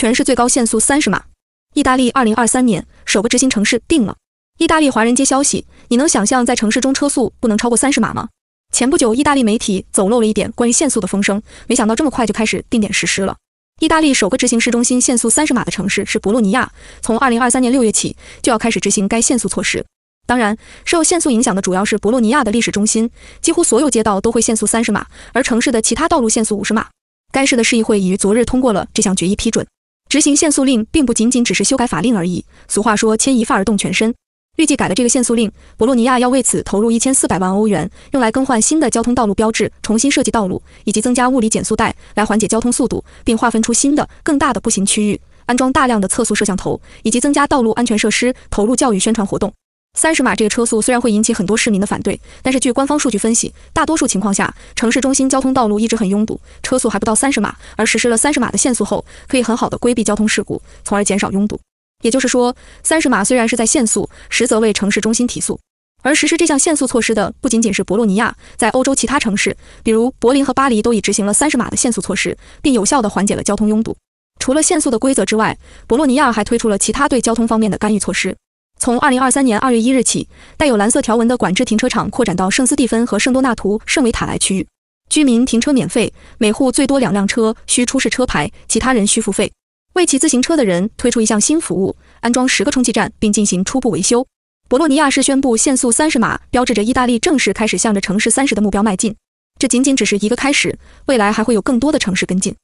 全市最高限速三十码。意大利二零二三年首个执行城市定了。意大利华人街消息，你能想象在城市中车速不能超过三十码吗？前不久，意大利媒体走漏了一点关于限速的风声，没想到这么快就开始定点实施了。意大利首个执行市中心限速三十码的城市是博洛尼亚，从二零二三年六月起就要开始执行该限速措施。当然，受限速影响的主要是博洛尼亚的历史中心，几乎所有街道都会限速三十码，而城市的其他道路限速五十码。该市的市议会已于昨日通过了这项决议批准。执行限速令并不仅仅只是修改法令而已。俗话说牵一发而动全身。预计改了这个限速令，博洛尼亚要为此投入一千四百万欧元，用来更换新的交通道路标志，重新设计道路，以及增加物理减速带来缓解交通速度，并划分出新的更大的步行区域，安装大量的测速摄像头，以及增加道路安全设施，投入教育宣传活动。三十码这个车速虽然会引起很多市民的反对，但是据官方数据分析，大多数情况下，城市中心交通道路一直很拥堵，车速还不到三十码，而实施了三十码的限速后，可以很好的规避交通事故，从而减少拥堵。也就是说，三十码虽然是在限速，实则为城市中心提速。而实施这项限速措施的不仅仅是博洛尼亚，在欧洲其他城市，比如柏林和巴黎都已执行了三十码的限速措施，并有效地缓解了交通拥堵。除了限速的规则之外，博洛尼亚还推出了其他对交通方面的干预措施。从二零二三年二月一日起，带有蓝色条纹的管制停车场扩展到圣斯蒂芬和圣多纳图、圣维塔莱区域，居民停车免费，每户最多两辆车，需出示车牌，其他人需付费。为骑自行车的人推出一项新服务，安装十个充气站并进行初步维修。博洛尼亚市宣布限速三十码，标志着意大利正式开始向着城市三十的目标迈进。这仅仅只是一个开始，未来还会有更多的城市跟进。